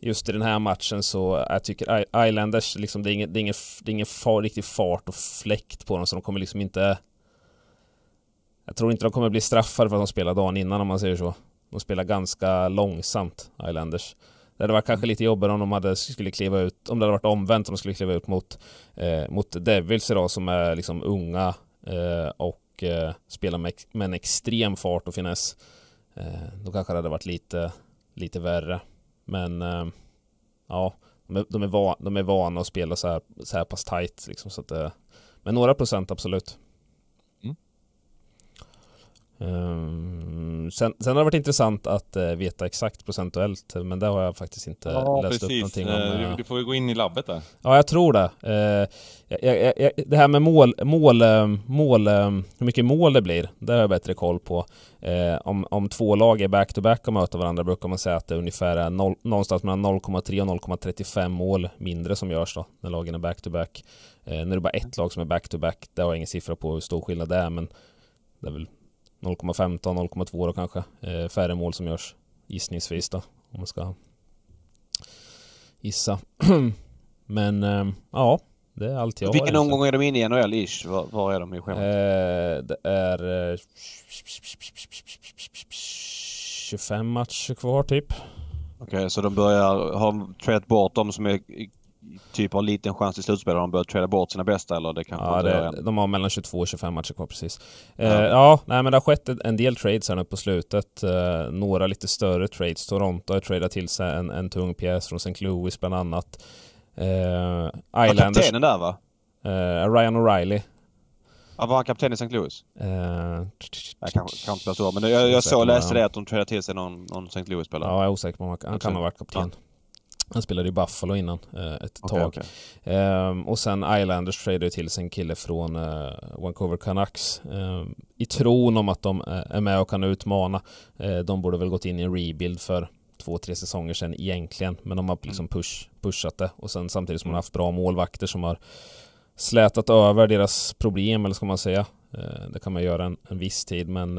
[SPEAKER 1] just i den här matchen så jag tycker Islanders, liksom, det är ingen, det är ingen, det är ingen far, riktig fart och fläkt på dem så de kommer liksom inte... Jag tror inte de kommer bli straffade för att de spelar dagen innan om man säger så. De spelar ganska långsamt, Islanders. Det hade varit kanske lite jobbigare om de hade, skulle kliva ut, om det hade varit omvänt, om de skulle kliva ut mot, eh, mot Devils idag som är liksom unga, Eh, och eh, spelar med, en extrem fart och finess. Eh, då kanske det hade varit lite, lite värre. Men ja, de är, de är, vana att spela så här, så här pass tight liksom. Så att, men några procent absolut. Ehm, sen, sen, har det varit intressant att eh, veta exakt procentuellt, men det har jag faktiskt inte ja, läst precis. upp någonting om. Eh, du, eh, du
[SPEAKER 3] får ju gå in i labbet där.
[SPEAKER 1] Ja, jag tror det. det här med mål, mål, mål, hur mycket mål det blir, det har jag bättre koll på. om, om två lag är back-to-back -back och möter varandra brukar man säga att det är ungefär noll, någonstans mellan 0,3 och 0,35 mål mindre som görs då, när lagen är back-to-back. -back. när det är bara ett lag som är back-to-back, -back, det har jag ingen siffra på hur stor skillnad det är, men det är väl 0,15, 0,2 då kanske. Eh, färre mål som görs gissningsvis då, om man ska gissa. Men eh, ja, det är allt jag Vilken har. Vilken omgång är de inne i NHL ish? Var, var är de i schemat? Eh, det är eh, 25 matcher kvar typ.
[SPEAKER 2] Okej, okay, så de börjar ha trätt bort de som är typ har en liten
[SPEAKER 1] chans i slutspelet. De börjar trada bort sina bästa eller det kanske ja, det, det De har mellan 22 och 25 matcher kvar precis. Ja, eh, ja nej, men det har skett en del trades här nu på slutet. Eh, några lite större trades. Toronto har tradat till sig en, en tung pjäs från St. Louis bland annat. Eh, Islanders. Kaptenen där va? Eh, Ryan O'Reilly. Ja, var han kapten i St. Louis?
[SPEAKER 2] Eh, jag kan inte så, men jag, såg och läste det att de tradade till sig någon, St. Louis-spelare. Ja, jag är osäker på om han, kan ha varit kapten.
[SPEAKER 1] Han spelade i Buffalo innan eh, ett okay, tag. Okay. Ehm, och sen Islanders tradade till sig en kille från eh, Vancouver Canucks eh, i tron om att de eh, är med och kan utmana. Eh, de borde väl gått in i en rebuild för två, tre säsonger sedan egentligen, men de har liksom push, pushat det och sen samtidigt som de har haft bra målvakter som har slätat över deras problem, eller ska man säga. Eh, det kan man göra en, en viss tid, men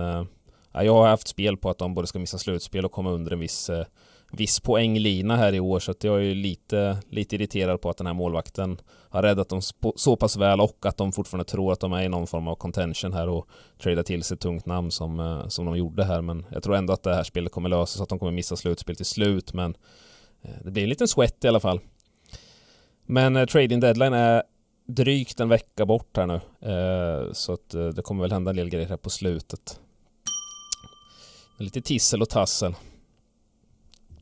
[SPEAKER 1] jag har haft spel på att de både ska missa slutspel och komma under en viss viss poänglina här i år så att jag är ju lite, lite irriterad på att den här målvakten har räddat dem så pass väl och att de fortfarande tror att de är i någon form av contention här och tradar till sig ett tungt namn som, eh, som de gjorde här men jag tror ändå att det här spelet kommer lösa så att de kommer missa slutspel till slut men eh, det blir en liten sweat i alla fall. Men eh, trading deadline är drygt en vecka bort här nu eh, så att eh, det kommer väl hända en del grejer här på slutet. Lite tissel och tassel.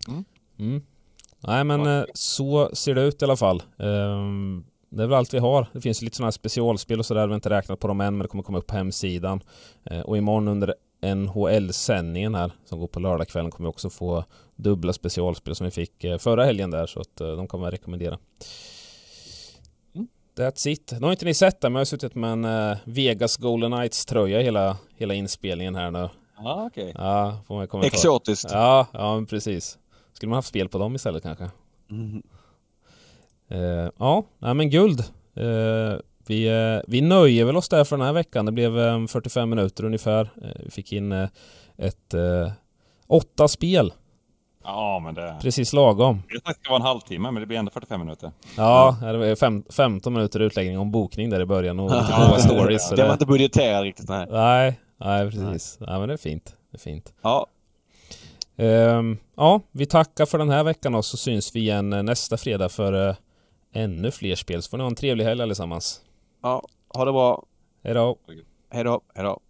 [SPEAKER 1] Mm. Mm. Nej men ja. Eh, så ser det ut i alla fall. Ehm, det är väl allt vi har. Det finns lite sådana här specialspel och sådär. Vi har inte räknat på dem än men det kommer komma upp på hemsidan. Eh, och imorgon under NHL-sändningen här som går på lördagskvällen kommer vi också få dubbla specialspel som vi fick eh, förra helgen där så att de kommer jag rekommendera. Mm. That's it. Nu har inte ni sett det men jag har suttit med en Vegas Golden Knights tröja hela, hela inspelningen här nu. Ah, okay. Ja, okej. Exotiskt. Ja, ja precis. Skulle man haft spel på dem istället kanske? Mm. Uh, ja, nej men guld. Uh, vi, uh, vi nöjer väl oss där för den här veckan. Det blev um, ehm, 45 minuter ungefär. vi fick in ett åtta spel.
[SPEAKER 3] Ja, men det... Precis lagom. det ska vara en halvtimme, men det blir ändå 45 minuter.
[SPEAKER 1] Ja, det var 15 minuter utläggning om bokning där i början och lite goa stories. Det, det var inte budgeterat riktigt, nej. Nej, nej precis. Nej. nej, men det är fint. Det är fint. Ja, Ehm, ja, vi tackar för den här veckan och så syns vi igen eh, nästa fredag för eh, ännu fler spel. Så får ni ha en trevlig helg allesammans. Ja, ha det bra. Hej då. Hej då.